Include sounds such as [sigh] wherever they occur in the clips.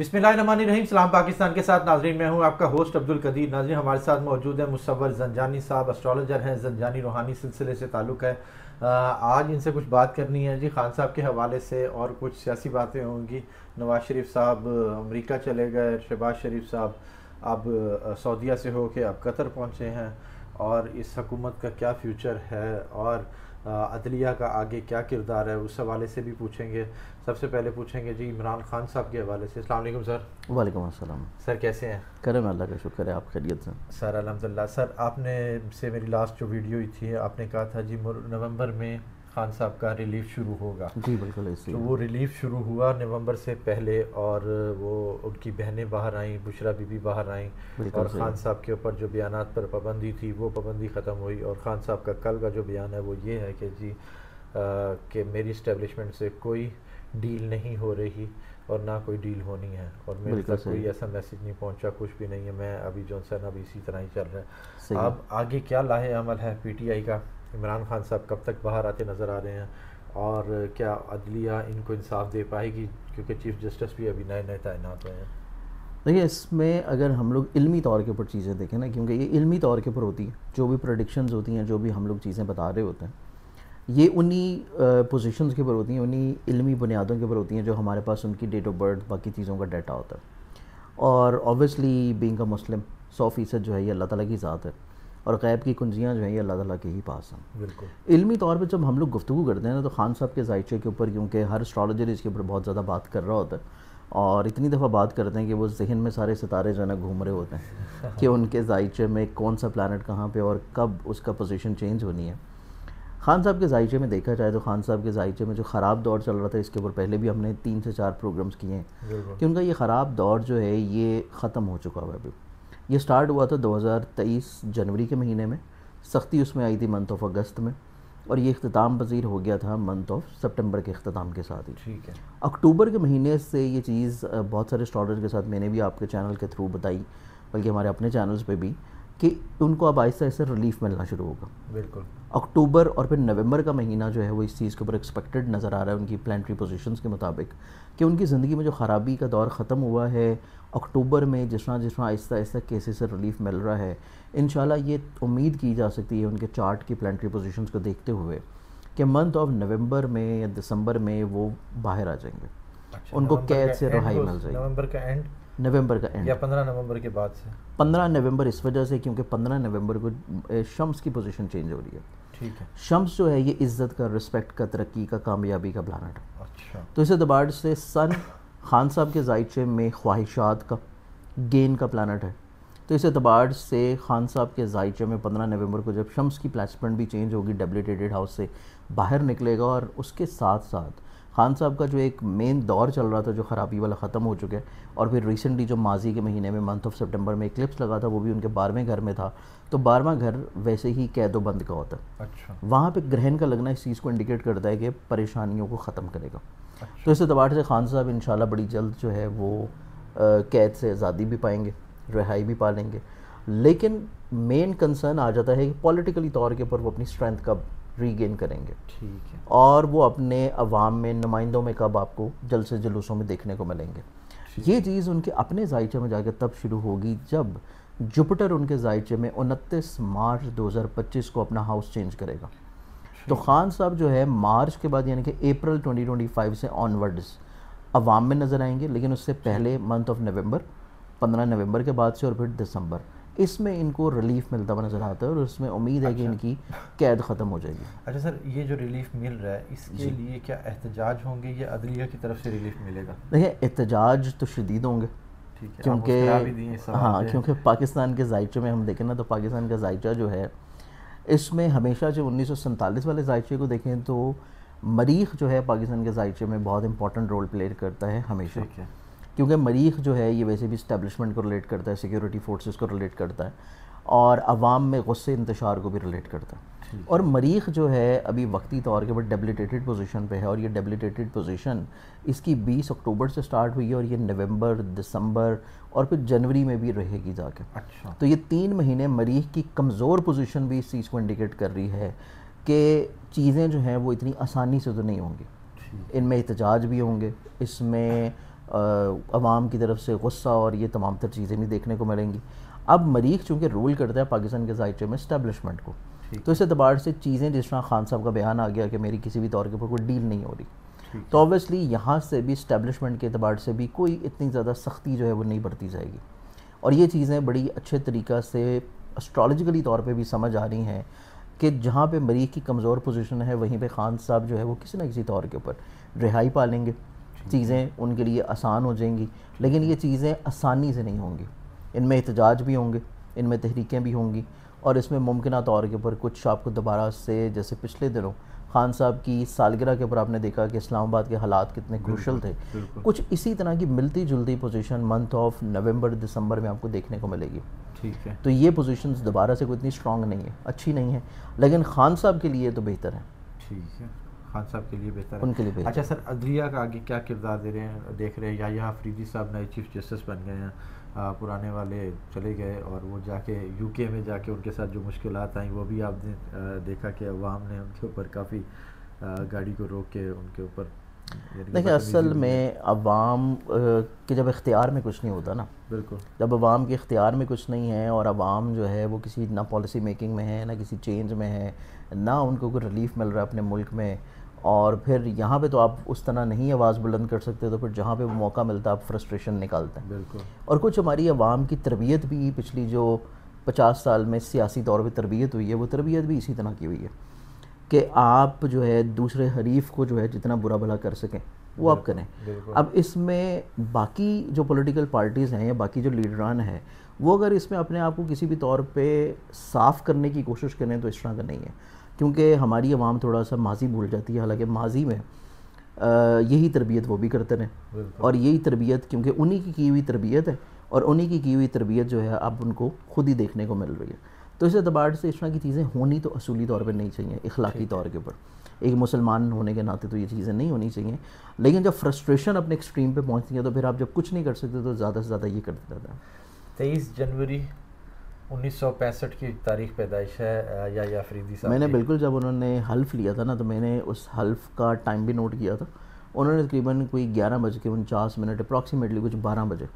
बिस्मिल्लाहिर्रहमानिर्रहीम सलाम पाकिस्तान के साथ नाजरीन मैं हूं आपका होस्ट अब्दुल कदीर नाजरीन हमारे साथ मौजूद है मुसवर जंजानी साहब एस्ट्रोलॉजर हैं जंजानी रूहानी सिलसिले से ताल्लुक़ है आज इनसे कुछ बात करनी है जी खान साहब के हवाले से और कुछ सियासी बातें होंगी नवाज शरीफ साहब अमरीका चले गए शहबाज शरीफ साहब अब सऊदिया से होके अब कतर पहुँचे हैं और इस हकूमत का क्या फ्यूचर है और अदलिया का आगे क्या किरदार है उस हवाले से भी पूछेंगे सबसे पहले पूछेंगे जी इमरान खान साहब के हवाले से अलैक्म सर वालेकुम अस्सलाम सर कैसे हैं करें अल्लाह का शुक्र है आप खैरियत से सर अलहमदिल्ला सर आपने से मेरी लास्ट जो वीडियो हुई थी आपने कहा था जी नवंबर में खान साहब का रिलीफ शुरू होगा जी बिल्कुल ऐसे तो वो रिलीफ शुरू हुआ नवंबर से पहले और वो उनकी बहनें बाहर आईं बुशरा बीबी बाहर आईं और खान साहब के ऊपर जो बयानात पर पाबंदी थी वो पाबंदी ख़त्म हुई और खान साहब का कल का जो बयान है वो ये है कि जी कि मेरी इस्टेबलिशमेंट से कोई डील नहीं हो रही और ना कोई डील होनी है और मेरे तक कोई ऐसा मैसेज नहीं पहुंचा कुछ भी नहीं है मैं अभी जो अभी इसी तरह ही चल रहा है अब आगे क्या लाहे अमल है पीटीआई का इमरान खान साहब कब तक बाहर आते नज़र आ रहे हैं और क्या अदलिया इनको इंसाफ दे पाएगी क्योंकि चीफ जस्टिस भी अभी नए नए तैनात हुए हैं देखिए इसमें अगर हम लोग इल्मी तौर के ऊपर चीज़ें देखें ना क्योंकि ये इल्मी तौर के ऊपर होती हैं जो भी प्रोडिक्शंस होती हैं जो भी हम लोग चीज़ें बता रहे होते हैं ये उन्हीं पोजीशंस के ऊपर होती हैं उन्हीं इल्मी बुनियादों के ऊपर होती हैं जो हमारे पास उनकी डेट ऑफ बर्थ बाकी चीज़ों का डाटा होता है और ऑब्वियसली बींग मुस्लिम सौ फ़ीसद जो है ये अल्लाह ताली की ज़ात है और गैब की कुंजियाँ जो हैं ये अल्लाह के ही पास हैं इलमी तौर पर जब हम लोग गुफ्तु करते हैं ना तो खान साहब के जायचे के ऊपर क्योंकि हर स्ट्रॉलोजर इसके ऊपर बहुत ज़्यादा बात कर रहा होता है और इतनी दफ़ा बात करते हैं कि वो जहन में सारे सितारे जो है ना घूम रहे होते हैं [laughs] कि उनके जायचे में कौन सा प्लानट कहाँ पर और कब उसका पोजिशन चेंज होनी है खान साहब के जायचे में देखा जाए तो खान साहब के जायचे में जो ख़राब दौर चल रहा था इसके ऊपर पहले भी हमने तीन से चार प्रोग्राम्स किए हैं कि उनका ये ख़राब दौर जो है ये ख़त्म हो चुका हुआ है अभी ये स्टार्ट हुआ था 2023 जनवरी के महीने में सख्ती उसमें आई थी मंथ ऑफ अगस्त में और ये अख्ताम पजीर हो गया था मंथ ऑफ सितंबर के अख्ताम के साथ ही ठीक है अक्टूबर के महीने से ये चीज़ बहुत सारे स्टॉलर्स के साथ मैंने भी आपके चैनल के थ्रू बताई बल्कि हमारे अपने चैनल्स पे भी कि उनको अब आहिस्ता आहिस्ता रिलीफ मिलना शुरू होगा बिल्कुल अक्टूबर और फिर नवंबर का महीना जो है वो इस चीज़ के ऊपर एक्सपेक्टेड नज़र आ रहा है उनकी प्लानटरी पोजीशंस के मुताबिक कि उनकी ज़िंदगी में जो ख़राबी का दौर ख़त्म हुआ है अक्टूबर में जिस तरह जिस तरह आहिस्ता आहिस्ता केसेस से रिलीफ मिल रहा है इन ये उम्मीद की जा सकती है उनके चार्ट की प्लानटरी पोजिशन को देखते हुए कि मंथ ऑफ नवंबर में या दिसंबर में वो बाहर आ जाएंगे अच्छा, उनको कैद से रहाई मिल जाएगी नवंबर का एंड नवंबर का एंड या पंद्रह नवंबर के बाद से पंद्रह नवंबर इस वजह से क्योंकि पंद्रह नवंबर को शम्स की पोजीशन चेंज हो रही है ठीक है शम्स जो है ये इज्जत का रिस्पेक्ट का तरक्की का कामयाबी का ब्लानट है अच्छा तो इसे एतबार से सन खान साहब के जायचे में ख्वाहिशात का गेन का प्लानट है तो इस एतबार से खान साहब के जायचे में पंद्रह नवंबर को जब शम्स की प्लेसमेंट भी चेंज होगी डेबलीटेटेड हाउस से बाहर निकलेगा और उसके साथ साथ खान साहब का जो एक मेन दौर चल रहा था जो खराबी वाला ख़त्म हो चुका है और फिर रिसेंटली जो माजी के महीने में मंथ ऑफ सितंबर में क्लिप्स लगा था वो भी उनके बारहवें घर में था तो बारहवा घर वैसे ही कैदो बंद का होता है अच्छा वहाँ पर ग्रहण का लगना इस चीज़ को इंडिकेट करता है कि परेशानियों को ख़त्म करेगा अच्छा। तो इस एतबार से खान साहब इन बड़ी जल्द जो है वो कैद से आज़ादी भी पाएंगे रिहाई भी पा लेंगे लेकिन मेन कंसर्न आ जाता है कि पॉलिटिकली तौर के ऊपर वो अपनी स्ट्रेंथ कब रीगेन करेंगे ठीक है और वो अपने अवाम में नुमाइंदों में कब आपको से जुलूसों में देखने को मिलेंगे ये चीज़ उनके अपने जायचे में जाकर तब शुरू होगी जब जुपिटर उनके जायचे में उनतीस मार्च 2025 को अपना हाउस चेंज करेगा तो खान साहब जो है मार्च के बाद यानी कि अप्रैल 2025 से ऑनवर्ड्स अवाम में नज़र आएंगे लेकिन उससे पहले मंथ ऑफ नवंबर 15 नवंबर के बाद से और फिर दिसंबर इसमें इनको रिलीफ मिलता हुआ नज़र आता है और उसमें उम्मीद है कि अच्छा। इनकी कैद ख़त्म हो जाएगी अच्छा सर ये जो रिलीफ मिल रहा है इसके लिए क्या एहतजाज होंगे या अदलिया की तरफ से रिलीफ मिलेगा देखिए एहतजाज तो शदीद होंगे क्योंकि हाँ क्योंकि पाकिस्तान के जायचों में हम देखें ना तो पाकिस्तान का जायचा जो है इसमें हमेशा जो उन्नीस वाले जायचे को देखें तो मरीख जो है पाकिस्तान के जायचे में बहुत इंपॉर्टेंट रोल प्ले करता है हमेशा क्योंकि मरीख जो है ये वैसे भी इस्टेब्लिशमेंट को रिलेट करता है सिक्योरिटी फोर्सेस को रिलेट करता है और आवाम में गुस्से इंतशार को भी रिलेट करता है और मरीख जो है अभी वक्ती तौर के बाद डेबलिटेटेड पोजीशन पे है और ये डेबलिटेटेड पोजीशन इसकी 20 अक्टूबर से स्टार्ट हुई है और ये नवंबर दिसंबर और फिर जनवरी में भी रहेगी जाके अच्छा तो ये तीन महीने मरीख की कमज़ोर पोजीशन भी इस चीज़ को इंडिकेट कर रही है कि चीज़ें जो हैं वो इतनी आसानी से तो नहीं होंगी इनमें एहतजाज भी होंगे इसमें आवाम की तरफ से गुस्सा और ये तमाम तर चीज़ें भी देखने को मिलेंगी अब मरीख चूँकि रूल करता है पाकिस्तान के जायचे में इस्टेबलिशमेंट को तो इस एतबार से चीज़ें जिस तरह खान साहब का बयान आ गया कि मेरी किसी भी तौर के ऊपर कोई डील नहीं हो रही तो ऑब्वियसली यहाँ से भी इस्टेबलिशमेंट के अतबार से भी कोई इतनी ज़्यादा सख्ती जो है वो नहीं बढ़ती जाएगी और ये चीज़ें बड़ी अच्छे तरीक़ा से एस्ट्रोलॉजिकली तौर पर भी समझ आ रही हैं कि जहाँ पर मरीख की कमज़ोर पोजिशन है वहीं पर खान साहब जो है वो किसी न किसी तौर के ऊपर रिहाई पा लेंगे चीज़ें उनके लिए आसान हो जाएंगी लेकिन ये चीज़ें आसानी से नहीं होंगी इनमें एहतजाज भी होंगे इनमें तहरीकें भी होंगी और इसमें मुमकिन तौर के ऊपर कुछ आपको दोबारा से जैसे पिछले दिनों खान साहब की सालगिरह के ऊपर आपने देखा कि इस्लामाबाद के हालात कितने क्रूशल थे कुछ इसी तरह की मिलती जुलती position month of November December में आपको देखने को मिलेगी ठीक है तो ये पोजीशंस दोबारा से कोई इतनी स्ट्रांग नहीं है अच्छी नहीं है लेकिन खान साहब के लिए तो बेहतर है ठीक है खान साहब के लिए बेहतर उनके लिए अच्छा सर अदलिया का आगे क्या किरदार दे रहे हैं देख रहे हैं या यहाँ फरीदी साहब नए चीफ जस्टिस बन गए हैं पुराने वाले चले गए और वो जाके यूके में जाके उनके साथ जो मुश्किल आई वो भी आपने देखा कि अवाम ने उनके ऊपर काफ़ी गाड़ी को रोक के उनके ऊपर देखिए असल में अवाम के जब इख्तियार में कुछ नहीं होता ना बिल्कुल जब अवाम के इख्तियार में कुछ नहीं है और अवाम जो है वो किसी ना पॉलिसी मेकिंग में है ना किसी चेंज में है ना उनको कोई रिलीफ मिल रहा है अपने मुल्क में और फिर यहाँ पे तो आप उस तरह नहीं आवाज़ बुलंद कर सकते तो फिर जहाँ पे वो मौका मिलता है आप फ्रस्ट्रेशन निकालते हैं बिल्कुल और कुछ हमारी आवाम की तरबियत भी पिछली जो पचास साल में सियासी तौर पर तरबियत हुई है वो तरबियत भी इसी तरह की हुई है कि आप जो है दूसरे हरीफ को जो है जितना बुरा भला कर सकें वो आप करें अब इसमें बाकी जो पॉलिटिकल पार्टीज़ हैं या बाकी जो लीडरान हैं वो अगर इसमें अपने आप को किसी भी तौर पे साफ़ करने की कोशिश करें तो इस तरह का नहीं है क्योंकि हमारी आवाम थोड़ा सा माजी भूल जाती है हालांकि माजी में यही तरबियत वो भी करते रहे और यही तरबियत क्योंकि उन्हीं की की हुई तरबियत है और उन्हीं की की हुई तरबियत जो है अब उनको खुद ही देखने को मिल रही है तो इस अतबार से इस तरह की चीज़ें होनी तो असूली तौर पर नहीं चाहिए इखलाकी तौर के ऊपर एक मुसलमान होने के नाते तो ये चीज़ें नहीं होनी चाहिए लेकिन जब फ्रस्ट्रेशन अपने एक्सट्रीम पे पहुंचती है तो फिर आप जब कुछ नहीं कर सकते तो ज़्यादा से ज़्यादा ये करते देता है तेईस जनवरी उन्नीस की तारीख पैदाइश है या या फरीदी साहब मैंने बिल्कुल जब उन्होंने हल्फ लिया था ना तो मैंने उस हल्फ का टाइम भी नोट किया था उन्होंने तकरीबन कोई ग्यारह बज के उनचास मिनट अप्रॉक्सीमेटली कुछ बारह बजे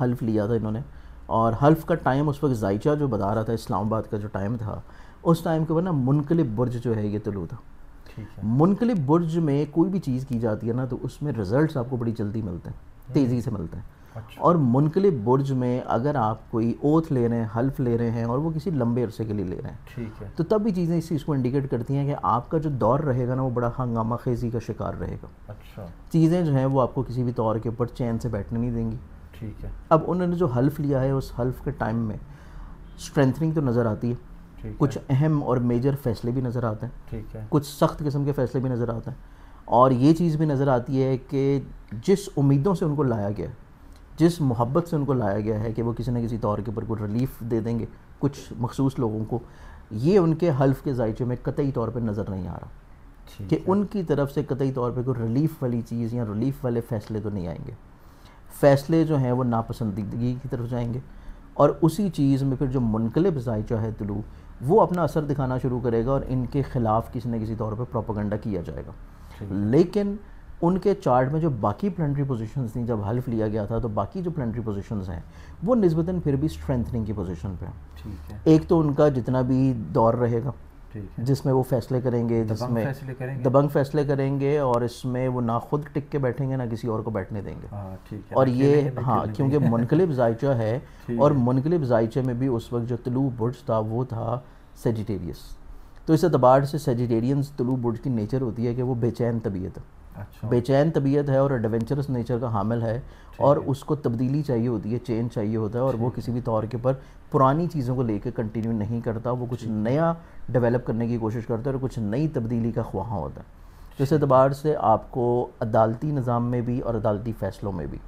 हल्फ लिया था इन्होंने और हल्फ का टाइम उस वक्त जायचा जो बता रहा था इस्लामाबाद का जो टाइम था उस टाइम के ऊपर ना मुनकलिब बुर्ज जो है ये तुलू था मुनकलिब बुर्ज में कोई भी चीज़ की जाती है ना तो उसमें रिज़ल्ट आपको बड़ी जल्दी मिलते हैं हम्म। तेज़ी से मिलते हैं अच्छा। और मुनकलिब बुर्ज में अगर आप कोई ओथ ले रहे हैं हल्फ ले रहे हैं और वो किसी लंबे अरसे के लिए ले रहे हैं ठीक है तो तब भी चीज़ें इस चीज़ को इंडिकेट करती हैं कि आपका जो दौर रहेगा ना वो बड़ा हंगामा खेजी का शिकार रहेगा अच्छा चीज़ें जो हैं वो आपको किसी भी तौर के ऊपर चैन से बैठने नहीं देंगी ठीक है अब उन्होंने जो हल्फ लिया है उस हल्फ के टाइम में स्ट्रेंथनिंग तो नज़र आती है कुछ अहम और मेजर फैसले भी नज़र आते हैं ठीक है कुछ सख्त किस्म के फैसले भी नज़र आते हैं और ये चीज़ भी नज़र आती है कि जिस उम्मीदों से उनको लाया गया जिस मोहब्बत से उनको लाया गया है कि वो किसी ना किसी तौर के ऊपर कुछ रिलीफ दे देंगे कुछ मखसूस लोगों को ये उनके हल्फ के जायचे में कतई तौर पर नज़र नहीं आ रहा कि उनकी तरफ से कतई तौर पर कोई रिलीफ वाली चीज़ या रिलीफ वाले फ़ैसले तो नहीं आएंगे फ़ैसले जो हैं वो नापसंदगी की तरफ जाएंगे और उसी चीज़ में फिर जो मुनकलब जायचा है तुलू वो अपना असर दिखाना शुरू करेगा और इनके ख़िलाफ़ किसी न किसी तौर पर प्रोपागंडा किया जाएगा लेकिन उनके चार्ट में जो बाकी प्लानरी पोजीशंस थी जब हल्फ लिया गया था तो बाकी जो प्लानरी पोजीशंस हैं वो नस्बता फिर भी स्ट्रेंथनिंग की पोजीशन पे एक तो उनका जितना भी दौर रहेगा जिसमें वो फैसले करेंगे जिसमें फैसले करेंगे दबंग फैसले करेंगे और इसमें वो ना खुद टिक के बैठेंगे ना किसी और को बैठने देंगे आ, हाँ, है, और ये हाँ क्योंकि मुनकलिब जायचा है [laughs] और मुनकलिब जायचे में भी उस वक्त जो तलू बुर्ज था वो था सेजिटेरियस तो इस अतबार से सेजिटेरियंस तुलू बुर्ज की नेचर होती है कि वो बेचैन तबीयत है अच्छा। बेचैन तबीयत है और एडवेंचरस नेचर का हामिल है और है। उसको तब्दीली चाहिए होती है चेंज चाहिए होता है और वो किसी भी तौर के ऊपर पुरानी चीज़ों को लेकर कंटिन्यू नहीं करता वो कुछ नया डेवलप करने की कोशिश करता है और कुछ नई तब्दीली का ख्वाह होता है तो इस अतबार से आपको अदालती निज़ाम में भी और अदालती फ़ैसलों में भी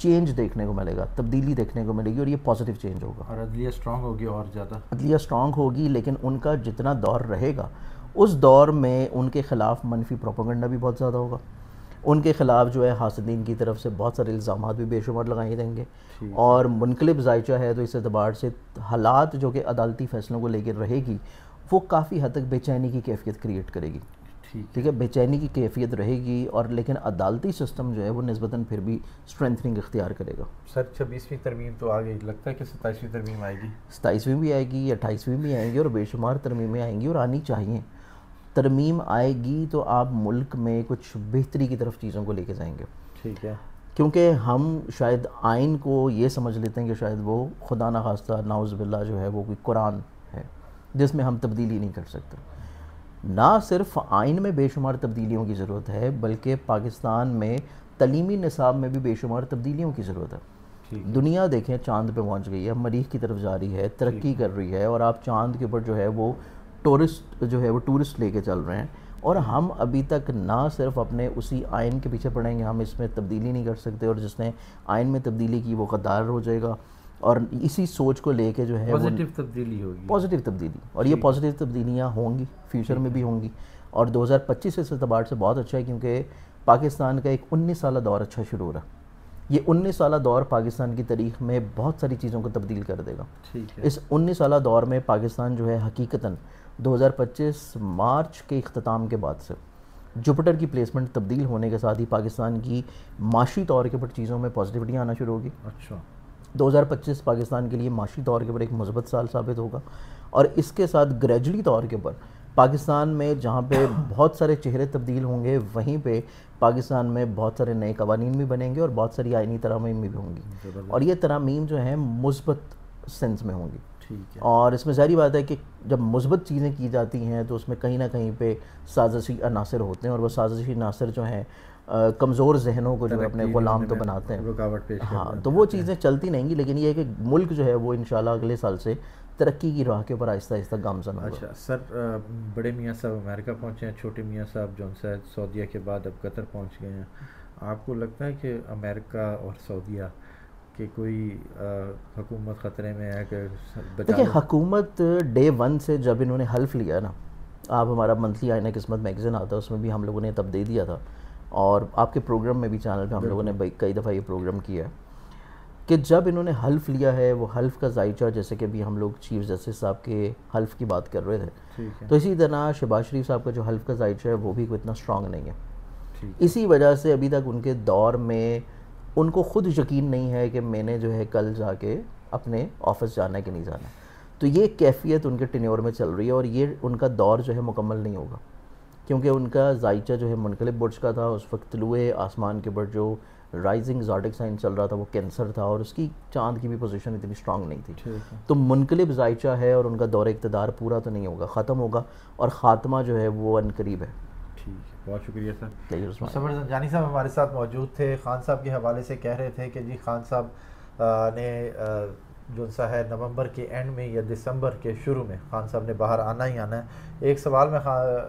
चेंज देखने को मिलेगा तब्दीली देखने को मिलेगी और ये पॉजिटिव चेंज होगा और अदलिया स्ट्रांग होगी और ज़्यादा अदलिया स्ट्रांग होगी लेकिन उनका जितना दौर रहेगा उस दौर में उनके ख़िलाफ़ मनफी प्रोपोगंडा भी बहुत ज़्यादा होगा उनके ख़िलाफ़ जो है हासदीन की तरफ से बहुत सारे इल्ज़ाम भी बेशुमार लगाए देंगे और मुनकलब जायचा है तो इस एतबार से हालात जो कि अदालती फ़ैसलों को लेकर रहेगी वो काफ़ी हद तक बेचैनी की कैफियत क्रिएट करेगी ठीक है बेचैनी की कैफियत रहेगी और लेकिन अदालती सिस्टम जो है वो नस्बता फिर भी स्ट्रेंथनिंग इख्तियार करेगा सर छब्बीसवीं तरमीम तो आ गई लगता है कि सताईसवीं तरमीम आएगी सताईसवीं भी आएगी अट्ठाईसवीं भी आएगी और बेशुमार तरमीमें आएंगी और आनी चाहिए तरमीम आएगी तो आप मुल्क में कुछ बेहतरी की तरफ चीज़ों को लेके जाएंगे ठीक है क्योंकि हम शायद आइन को ये समझ लेते हैं कि शायद वो खुदा ना खास्ता नाउज़बिल्ला जो है वो कोई कुरान है जिसमें हम तब्दीली नहीं कर सकते ना सिर्फ आइन में बेशुमार तब्दीलियों की ज़रूरत है बल्कि पाकिस्तान में तलीमी निसाब में भी बेशुमार तब्दीलियों की ज़रूरत है दुनिया देखें चांद पे पहुंच गई है मरीख की तरफ जा रही है तरक्की कर रही है और आप चांद के ऊपर जो है वो टूरिस्ट जो है वो टूरिस्ट लेके चल रहे हैं और हम अभी तक ना सिर्फ अपने उसी आयन के पीछे पड़ेंगे हम इसमें तब्दीली नहीं कर सकते और जिसने आयन में तब्दीली की वो गद्दार हो जाएगा और इसी सोच को लेके जो है पॉजिटिव तब्दीली होगी पॉजिटिव तब्दीली और ये पॉजिटिव तब्दीलियाँ होंगी फ्यूचर में भी होंगी और 2025 इस अतबार से बहुत अच्छा है क्योंकि पाकिस्तान का एक 19 साल दौर अच्छा शुरू हो रहा है ये उन्नीस साल दौर पाकिस्तान की तारीख में बहुत सारी चीज़ों को तब्दील कर देगा इस उन्नीस साल दौर में पाकिस्तान जो है हकीकता 2025 मार्च के अख्ताम के बाद से जुपिटर की प्लेसमेंट तब्दील होने के साथ ही पाकिस्तान की माशी तौर के ऊपर चीज़ों में पॉजिटिविटी आना शुरू होगी अच्छा 2025 पाकिस्तान के लिए माशी तौर के ऊपर एक मुस्बत साल साबित होगा और इसके साथ ग्रेजुअली तौर के ऊपर पाकिस्तान में जहाँ पे बहुत सारे चेहरे तब्दील होंगे वहीं पे पाकिस्तान में बहुत सारे नए कवानीन भी बनेंगे और बहुत सारी आइनी तरामीम भी होंगी और ये तरामीम जो हैं मुस्बत सेंस में होंगी ठीक है और इसमें जारी बात है कि जब मुस्बत चीज़ें की जाती हैं तो उसमें कहीं ना कहीं पे साजिशी अनासर होते हैं और वह साजिशी अनासर जो हैं कमज़ोर जहनों को जो अपने गुलाम तो बनाते हैं रुकावट पेश हाँ तो वो चीज़ें चलती गी लेकिन ये है कि मुल्क जो है वो इन अगले साल से तरक्की की राह के ऊपर आहिस्ता आहिस्ता गामजन अच्छा सर बड़े मियाँ साहब अमेरिका पहुँचे हैं छोटे मियाँ साहब जो शायद सऊदिया के बाद अब कतर पहुँच गए हैं आपको लगता है कि अमेरिका और सऊदिया कि कोई हुकूमत ख़तरे में है कि देखिए हकूमत डे वन से जब इन्होंने हल्फ लिया ना आप हमारा मंथली आईना किस्मत मैगज़ीन आता है उसमें भी हम लोगों ने तब दे दिया था और आपके प्रोग्राम में भी चैनल पे हम लोगों ने कई दफ़ा ये प्रोग्राम किया है कि जब इन्होंने हल्फ लिया है वो हल्फ का जायचा जैसे कि अभी हम लोग चीफ जस्टिस साहब के हल्फ की बात कर रहे थे तो इसी तरह शहबाज शरीफ साहब का जो हल्फ का जायचा है वो भी इतना स्ट्रांग नहीं है इसी वजह से अभी तक उनके दौर में उनको खुद यकीन नहीं है कि मैंने जो है कल जाके अपने ऑफिस जाना है कि नहीं जाना तो ये कैफियत उनके टिन्योर में चल रही है और ये उनका दौर जो है मुकम्मल नहीं होगा क्योंकि उनका जायचा जो है मुनकलब बुर्ज का था उस वक्त लुए आसमान के ऊपर जो राइजिंग जॉडिक साइन चल रहा था वो कैंसर था और उसकी चांद की भी पोजीशन इतनी स्ट्रांग नहीं थी तो मुनकलब जायचा है और उनका दौरे इकतदार पूरा तो नहीं होगा ख़त्म होगा और ख़ात्मा जो है वो अनकरीब है ठीक है बहुत शुक्रिया सर जानी साहब हमारे साथ मौजूद थे खान साहब के हवाले से कह रहे थे कि जी खान साहब ने जो सा है नवंबर के एंड में या दिसंबर के शुरू में खान साहब ने बाहर आना ही आना है एक सवाल मैं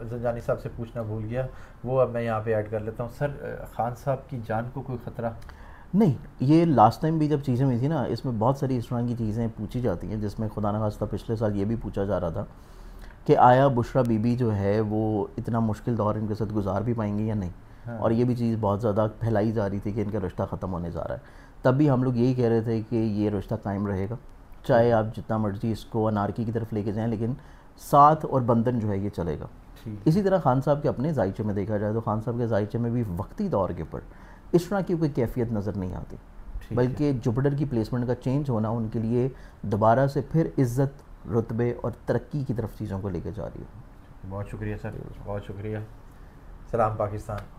जंजानी साहब से पूछना भूल गया वो अब मैं यहाँ पे ऐड कर लेता हूँ सर खान साहब की जान को कोई ख़तरा नहीं ये लास्ट टाइम भी जब चीज़ें हुई थी ना इसमें बहुत सारी इस तरह की चीज़ें पूछी जाती हैं जिसमें खुदा न खास्ता पिछले साल ये भी पूछा जा रहा था कि आया बुशरा बीबी जो है वो इतना मुश्किल दौर इनके साथ गुजार भी पाएंगी या नहीं हाँ। और ये भी चीज़ बहुत ज़्यादा फैलाई जा रही थी कि इनका रिश्ता ख़त्म होने जा रहा है तब भी हम लोग यही कह रहे थे कि ये रिश्ता कायम रहेगा चाहे आप जितना मर्जी इसको अनारकी की तरफ लेके जाएं लेकिन साथ और बंधन जो है ये चलेगा इसी तरह खान साहब के अपने जायचे में देखा जाए तो खान साहब के जायचे में भी वक्ती दौर के ऊपर इस तरह की कोई कैफियत नज़र नहीं आती बल्कि जुपिटर की प्लेसमेंट का चेंज होना उनके लिए दोबारा से फिर इज्जत रुतबे और तरक्की की तरफ चीज़ों को लेकर जा रही है बहुत शुक्रिया सर बहुत शुक्रिया सलाम पाकिस्तान